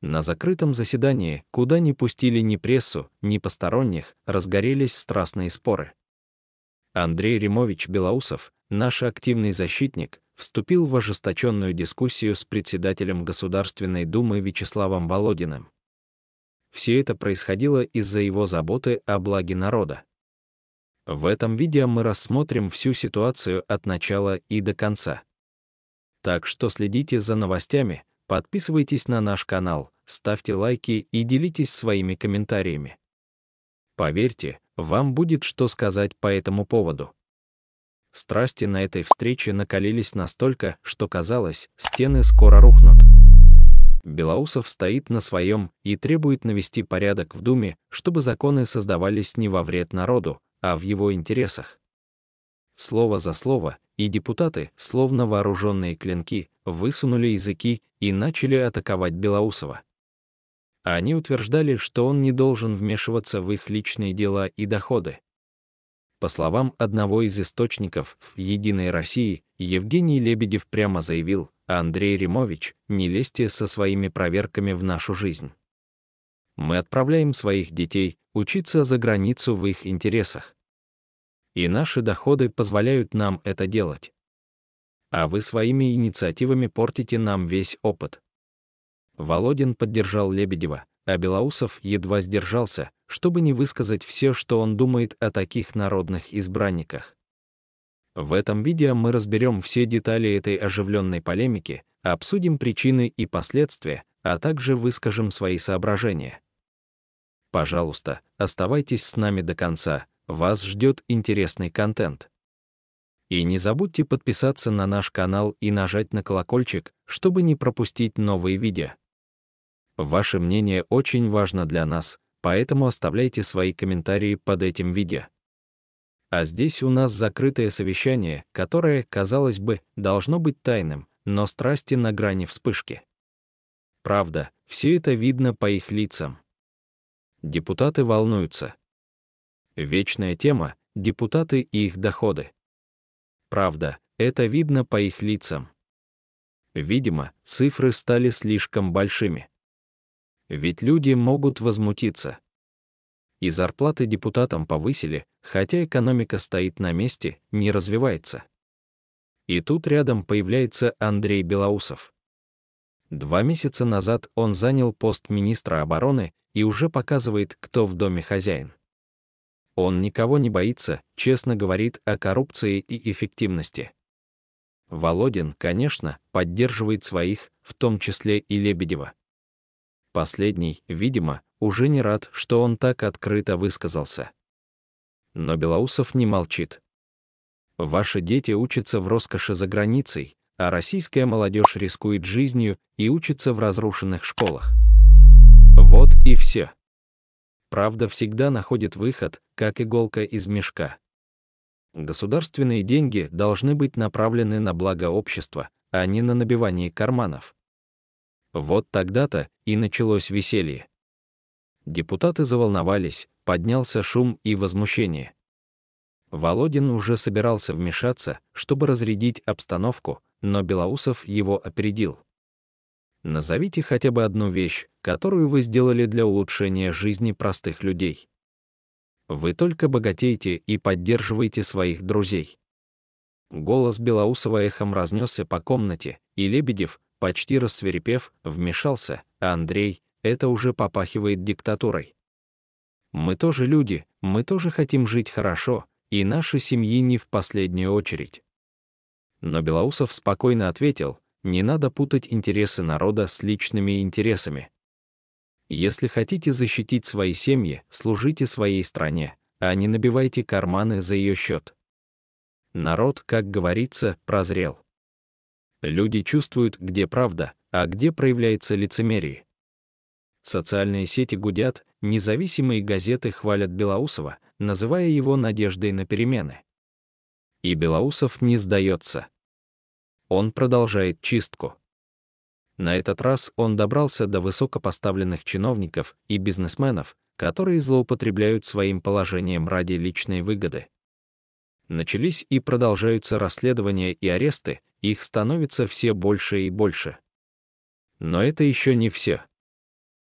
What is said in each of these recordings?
На закрытом заседании, куда не пустили ни прессу, ни посторонних, разгорелись страстные споры. Андрей Ремович Белоусов, наш активный защитник, вступил в ожесточенную дискуссию с председателем Государственной Думы Вячеславом Володиным. Все это происходило из-за его заботы о благе народа. В этом видео мы рассмотрим всю ситуацию от начала и до конца. Так что следите за новостями, Подписывайтесь на наш канал, ставьте лайки и делитесь своими комментариями. Поверьте, вам будет что сказать по этому поводу. Страсти на этой встрече накалились настолько, что казалось, стены скоро рухнут. Белоусов стоит на своем и требует навести порядок в Думе, чтобы законы создавались не во вред народу, а в его интересах слово за слово, и депутаты, словно вооруженные клинки, высунули языки и начали атаковать Белоусова. Они утверждали, что он не должен вмешиваться в их личные дела и доходы. По словам одного из источников в «Единой России», Евгений Лебедев прямо заявил, Андрей Ремович, не лезьте со своими проверками в нашу жизнь. Мы отправляем своих детей учиться за границу в их интересах и наши доходы позволяют нам это делать. А вы своими инициативами портите нам весь опыт. Володин поддержал Лебедева, а Белоусов едва сдержался, чтобы не высказать все, что он думает о таких народных избранниках. В этом видео мы разберем все детали этой оживленной полемики, обсудим причины и последствия, а также выскажем свои соображения. Пожалуйста, оставайтесь с нами до конца, вас ждет интересный контент. И не забудьте подписаться на наш канал и нажать на колокольчик, чтобы не пропустить новые видео. Ваше мнение очень важно для нас, поэтому оставляйте свои комментарии под этим видео. А здесь у нас закрытое совещание, которое, казалось бы, должно быть тайным, но страсти на грани вспышки. Правда, все это видно по их лицам. Депутаты волнуются. Вечная тема — депутаты и их доходы. Правда, это видно по их лицам. Видимо, цифры стали слишком большими. Ведь люди могут возмутиться. И зарплаты депутатам повысили, хотя экономика стоит на месте, не развивается. И тут рядом появляется Андрей Белоусов. Два месяца назад он занял пост министра обороны и уже показывает, кто в доме хозяин. Он никого не боится, честно говорит о коррупции и эффективности. Володин, конечно, поддерживает своих, в том числе и Лебедева. Последний, видимо, уже не рад, что он так открыто высказался. Но Белоусов не молчит. Ваши дети учатся в роскоши за границей, а российская молодежь рискует жизнью и учится в разрушенных школах. Вот и все. Правда всегда находит выход, как иголка из мешка. Государственные деньги должны быть направлены на благо общества, а не на набивание карманов. Вот тогда-то и началось веселье. Депутаты заволновались, поднялся шум и возмущение. Володин уже собирался вмешаться, чтобы разрядить обстановку, но Белоусов его опередил. Назовите хотя бы одну вещь, которую вы сделали для улучшения жизни простых людей. Вы только богатеете и поддерживаете своих друзей. Голос Белоусова эхом разнесся по комнате, и Лебедев, почти рассверепев, вмешался, а Андрей, это уже попахивает диктатурой. Мы тоже люди, мы тоже хотим жить хорошо, и наши семьи не в последнюю очередь. Но Белоусов спокойно ответил — не надо путать интересы народа с личными интересами. Если хотите защитить свои семьи, служите своей стране, а не набивайте карманы за ее счет. Народ, как говорится, прозрел. Люди чувствуют, где правда, а где проявляется лицемерие. Социальные сети гудят, независимые газеты хвалят Белоусова, называя его надеждой на перемены. И Белоусов не сдается он продолжает чистку. На этот раз он добрался до высокопоставленных чиновников и бизнесменов, которые злоупотребляют своим положением ради личной выгоды. Начались и продолжаются расследования и аресты, их становится все больше и больше. Но это еще не все.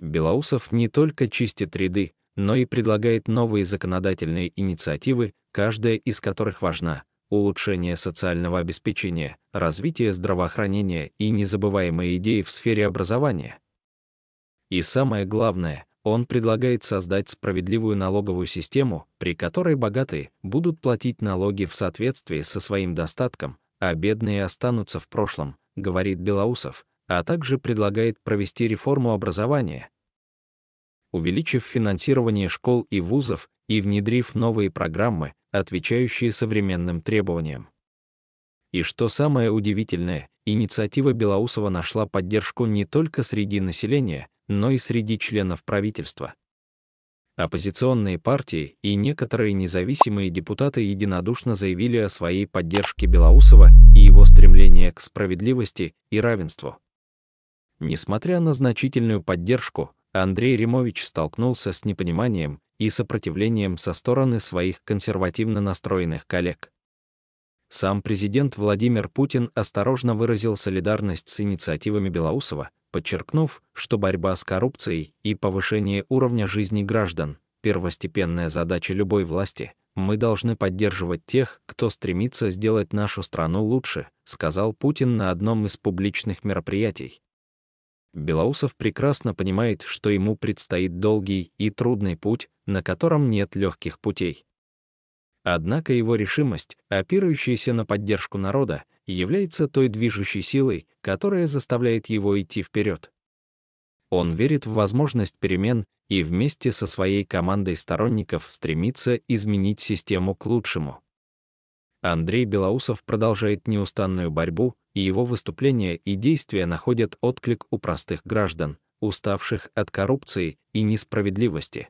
Белоусов не только чистит ряды, но и предлагает новые законодательные инициативы, каждая из которых важна — улучшение социального обеспечения, развитие здравоохранения и незабываемые идеи в сфере образования. И самое главное, он предлагает создать справедливую налоговую систему, при которой богатые будут платить налоги в соответствии со своим достатком, а бедные останутся в прошлом, говорит Белоусов, а также предлагает провести реформу образования, увеличив финансирование школ и вузов и внедрив новые программы, отвечающие современным требованиям. И что самое удивительное, инициатива Белоусова нашла поддержку не только среди населения, но и среди членов правительства. Оппозиционные партии и некоторые независимые депутаты единодушно заявили о своей поддержке Белоусова и его стремлении к справедливости и равенству. Несмотря на значительную поддержку, Андрей Римович столкнулся с непониманием и сопротивлением со стороны своих консервативно настроенных коллег. Сам президент Владимир Путин осторожно выразил солидарность с инициативами Белоусова, подчеркнув, что борьба с коррупцией и повышение уровня жизни граждан – первостепенная задача любой власти. Мы должны поддерживать тех, кто стремится сделать нашу страну лучше, сказал Путин на одном из публичных мероприятий. Белоусов прекрасно понимает, что ему предстоит долгий и трудный путь, на котором нет легких путей. Однако его решимость, опирающаяся на поддержку народа, является той движущей силой, которая заставляет его идти вперед. Он верит в возможность перемен и вместе со своей командой сторонников стремится изменить систему к лучшему. Андрей Белоусов продолжает неустанную борьбу, и его выступления и действия находят отклик у простых граждан, уставших от коррупции и несправедливости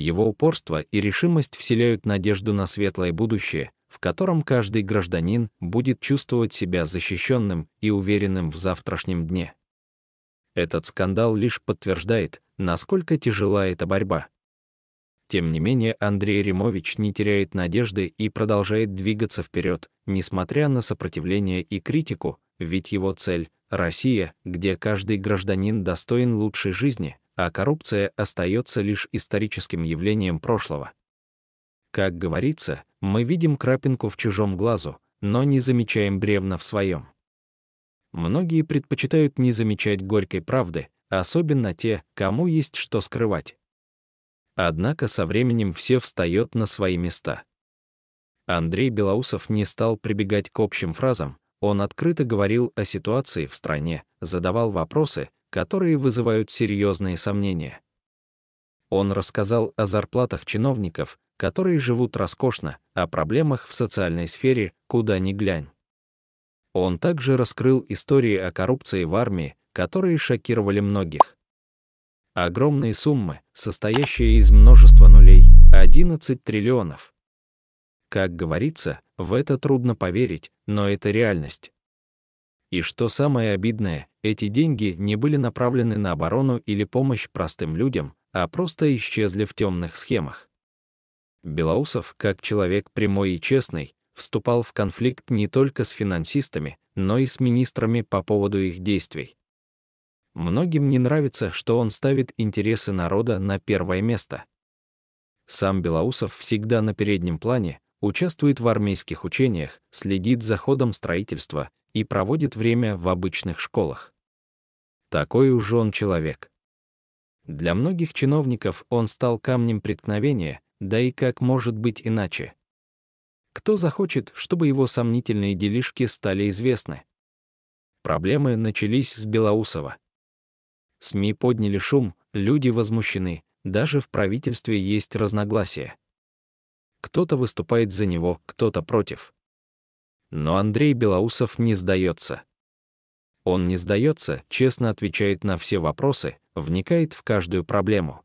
его упорство и решимость вселяют надежду на светлое будущее, в котором каждый гражданин будет чувствовать себя защищенным и уверенным в завтрашнем дне. Этот скандал лишь подтверждает, насколько тяжела эта борьба. Тем не менее, Андрей Ремович не теряет надежды и продолжает двигаться вперед, несмотря на сопротивление и критику, ведь его цель — Россия, где каждый гражданин достоин лучшей жизни — а коррупция остается лишь историческим явлением прошлого. Как говорится, мы видим крапинку в чужом глазу, но не замечаем бревна в своем. Многие предпочитают не замечать горькой правды, особенно те, кому есть что скрывать. Однако со временем все встает на свои места. Андрей Белоусов не стал прибегать к общим фразам, он открыто говорил о ситуации в стране, задавал вопросы, которые вызывают серьезные сомнения. Он рассказал о зарплатах чиновников, которые живут роскошно, о проблемах в социальной сфере, куда ни глянь. Он также раскрыл истории о коррупции в армии, которые шокировали многих. Огромные суммы, состоящие из множества нулей, 11 триллионов. Как говорится, в это трудно поверить, но это реальность. И что самое обидное, эти деньги не были направлены на оборону или помощь простым людям, а просто исчезли в темных схемах. Белоусов, как человек прямой и честный, вступал в конфликт не только с финансистами, но и с министрами по поводу их действий. Многим не нравится, что он ставит интересы народа на первое место. Сам Белоусов всегда на переднем плане, участвует в армейских учениях, следит за ходом строительства, и проводит время в обычных школах. Такой уж он человек. Для многих чиновников он стал камнем преткновения, да и как может быть иначе? Кто захочет, чтобы его сомнительные делишки стали известны? Проблемы начались с Белоусова. СМИ подняли шум, люди возмущены, даже в правительстве есть разногласия. Кто-то выступает за него, кто-то против. Но Андрей Белоусов не сдается. Он не сдается, честно отвечает на все вопросы, вникает в каждую проблему.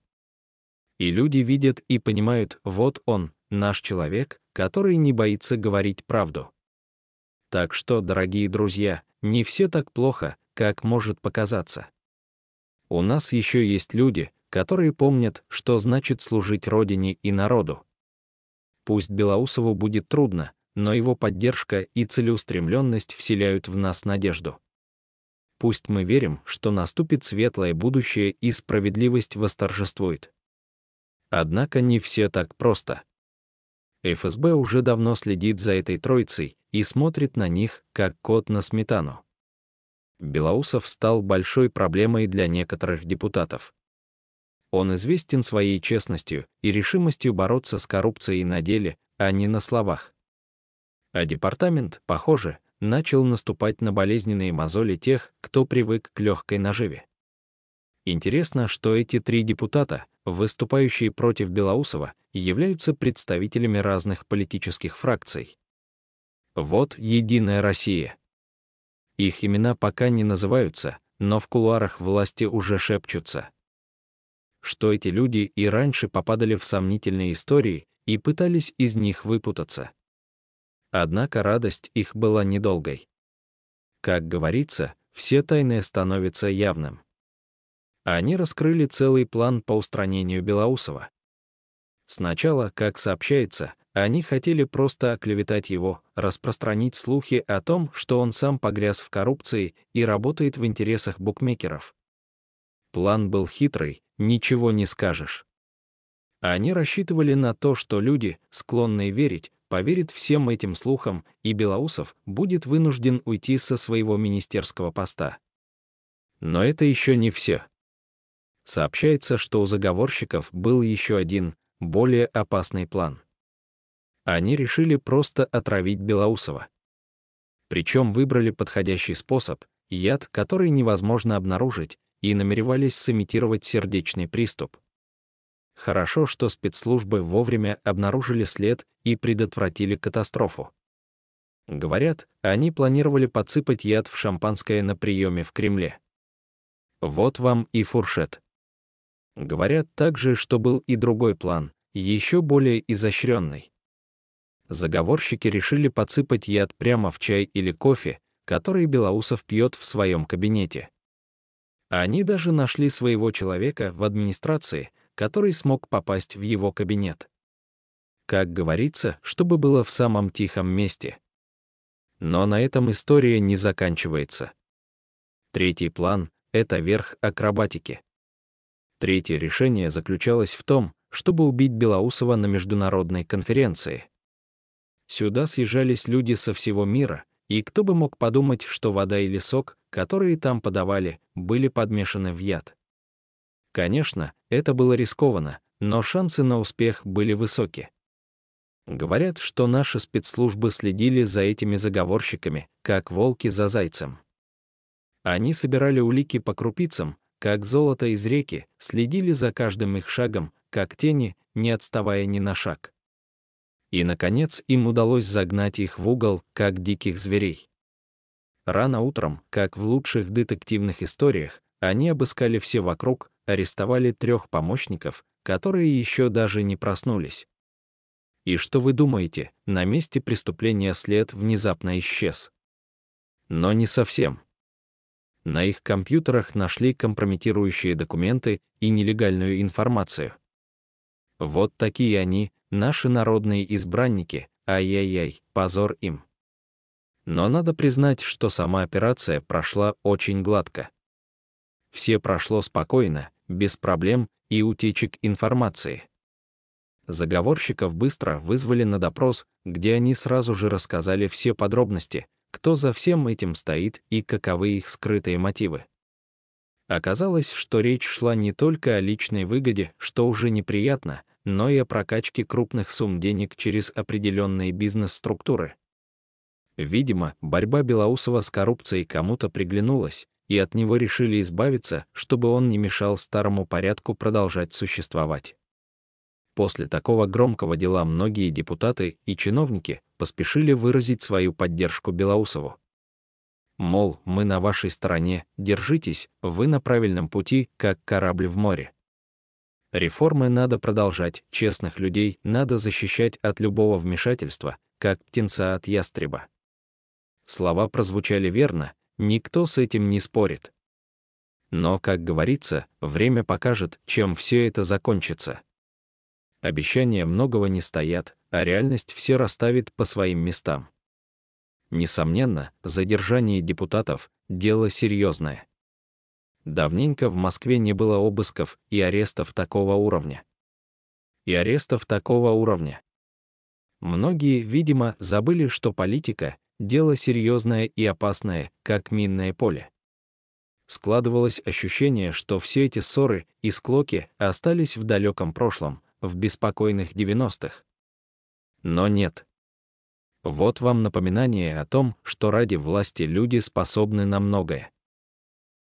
И люди видят и понимают, вот он, наш человек, который не боится говорить правду. Так что, дорогие друзья, не все так плохо, как может показаться. У нас еще есть люди, которые помнят, что значит служить родине и народу. Пусть Белоусову будет трудно, но его поддержка и целеустремленность вселяют в нас надежду. Пусть мы верим, что наступит светлое будущее и справедливость восторжествует. Однако не все так просто. ФСБ уже давно следит за этой троицей и смотрит на них, как кот на сметану. Белоусов стал большой проблемой для некоторых депутатов. Он известен своей честностью и решимостью бороться с коррупцией на деле, а не на словах. А департамент, похоже, начал наступать на болезненные мозоли тех, кто привык к легкой наживе. Интересно, что эти три депутата, выступающие против Белоусова, являются представителями разных политических фракций. Вот «Единая Россия». Их имена пока не называются, но в кулуарах власти уже шепчутся. Что эти люди и раньше попадали в сомнительные истории и пытались из них выпутаться. Однако радость их была недолгой. Как говорится, все тайное становятся явным. Они раскрыли целый план по устранению Белоусова. Сначала, как сообщается, они хотели просто оклеветать его, распространить слухи о том, что он сам погряз в коррупции и работает в интересах букмекеров. План был хитрый, ничего не скажешь. Они рассчитывали на то, что люди, склонные верить, поверит всем этим слухам, и Белоусов будет вынужден уйти со своего министерского поста. Но это еще не все. Сообщается, что у заговорщиков был еще один, более опасный план. Они решили просто отравить Белоусова. Причем выбрали подходящий способ, яд, который невозможно обнаружить, и намеревались сымитировать сердечный приступ — Хорошо, что спецслужбы вовремя обнаружили след и предотвратили катастрофу. Говорят, они планировали подсыпать яд в шампанское на приеме в Кремле. Вот вам и фуршет. Говорят также, что был и другой план, еще более изощренный. Заговорщики решили подсыпать яд прямо в чай или кофе, который Белоусов пьет в своем кабинете. Они даже нашли своего человека в администрации, который смог попасть в его кабинет. Как говорится, чтобы было в самом тихом месте. Но на этом история не заканчивается. Третий план — это верх акробатики. Третье решение заключалось в том, чтобы убить Белоусова на международной конференции. Сюда съезжались люди со всего мира, и кто бы мог подумать, что вода или сок, которые там подавали, были подмешаны в яд. Конечно, это было рискованно, но шансы на успех были высоки. Говорят, что наши спецслужбы следили за этими заговорщиками, как волки за зайцем. Они собирали улики по крупицам, как золото из реки, следили за каждым их шагом, как тени, не отставая ни на шаг. И, наконец, им удалось загнать их в угол, как диких зверей. Рано утром, как в лучших детективных историях, они обыскали все вокруг, арестовали трех помощников, которые еще даже не проснулись. И что вы думаете, на месте преступления след внезапно исчез? Но не совсем. На их компьютерах нашли компрометирующие документы и нелегальную информацию. Вот такие они, наши народные избранники, ай-яй-яй, позор им. Но надо признать, что сама операция прошла очень гладко. Все прошло спокойно, без проблем и утечек информации. Заговорщиков быстро вызвали на допрос, где они сразу же рассказали все подробности, кто за всем этим стоит и каковы их скрытые мотивы. Оказалось, что речь шла не только о личной выгоде, что уже неприятно, но и о прокачке крупных сумм денег через определенные бизнес-структуры. Видимо, борьба Белоусова с коррупцией кому-то приглянулась, и от него решили избавиться, чтобы он не мешал старому порядку продолжать существовать. После такого громкого дела многие депутаты и чиновники поспешили выразить свою поддержку Белоусову. Мол, мы на вашей стороне, держитесь, вы на правильном пути, как корабль в море. Реформы надо продолжать, честных людей надо защищать от любого вмешательства, как птенца от ястреба. Слова прозвучали верно, Никто с этим не спорит. Но, как говорится, время покажет, чем все это закончится. Обещания многого не стоят, а реальность все расставит по своим местам. Несомненно, задержание депутатов – дело серьезное. Давненько в Москве не было обысков и арестов такого уровня. И арестов такого уровня. Многие, видимо, забыли, что политика Дело серьезное и опасное, как минное поле. Складывалось ощущение, что все эти ссоры и склоки остались в далеком прошлом, в беспокойных 90-х. Но нет. Вот вам напоминание о том, что ради власти люди способны на многое.